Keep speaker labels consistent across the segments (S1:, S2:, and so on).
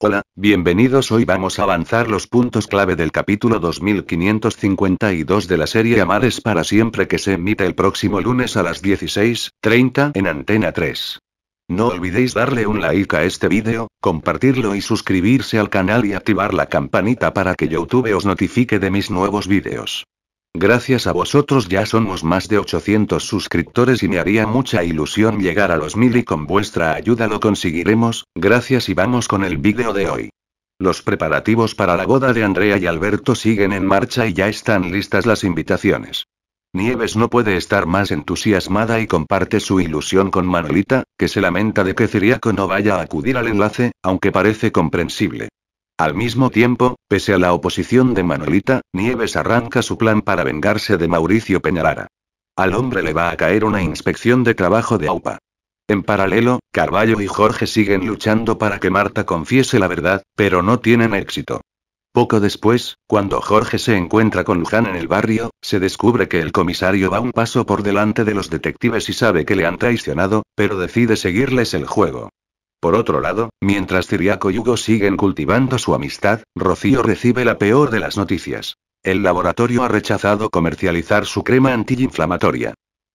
S1: Hola, bienvenidos. Hoy vamos a avanzar los puntos clave del capítulo 2552 de la serie Amares para siempre que se emite el próximo lunes a las 16:30 en Antena 3. No olvidéis darle un like a este vídeo, compartirlo y suscribirse al canal y activar la campanita para que YouTube os notifique de mis nuevos vídeos. Gracias a vosotros ya somos más de 800 suscriptores y me haría mucha ilusión llegar a los mil y con vuestra ayuda lo conseguiremos, gracias y vamos con el vídeo de hoy. Los preparativos para la boda de Andrea y Alberto siguen en marcha y ya están listas las invitaciones. Nieves no puede estar más entusiasmada y comparte su ilusión con Manolita, que se lamenta de que Ciriaco no vaya a acudir al enlace, aunque parece comprensible. Al mismo tiempo, pese a la oposición de Manolita, Nieves arranca su plan para vengarse de Mauricio Peñalara. Al hombre le va a caer una inspección de trabajo de AUPA. En paralelo, Carballo y Jorge siguen luchando para que Marta confiese la verdad, pero no tienen éxito. Poco después, cuando Jorge se encuentra con Luján en el barrio, se descubre que el comisario va un paso por delante de los detectives y sabe que le han traicionado, pero decide seguirles el juego. Por otro lado, mientras Ciriaco y Hugo siguen cultivando su amistad, Rocío recibe la peor de las noticias. El laboratorio ha rechazado comercializar su crema antiinflamatoria.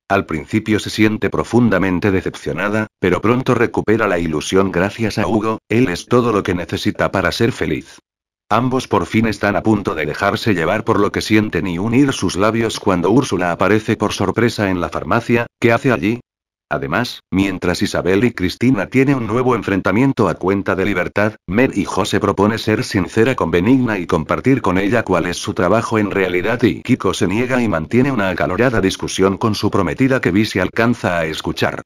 S1: Al principio se siente profundamente decepcionada, pero pronto recupera la ilusión gracias a Hugo, él es todo lo que necesita para ser feliz. Ambos por fin están a punto de dejarse llevar por lo que sienten y unir sus labios cuando Úrsula aparece por sorpresa en la farmacia, ¿qué hace allí? Además, mientras Isabel y Cristina tienen un nuevo enfrentamiento a cuenta de libertad, Mer y José propone ser sincera con Benigna y compartir con ella cuál es su trabajo en realidad y Kiko se niega y mantiene una acalorada discusión con su prometida que Visi alcanza a escuchar.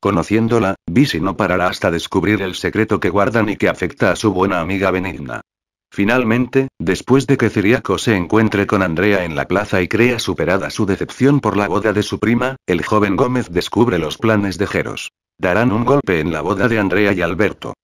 S1: Conociéndola, Visi no parará hasta descubrir el secreto que guardan y que afecta a su buena amiga Benigna. Finalmente, después de que Ciriaco se encuentre con Andrea en la plaza y crea superada su decepción por la boda de su prima, el joven Gómez descubre los planes de Jeros. Darán un golpe en la boda de Andrea y Alberto.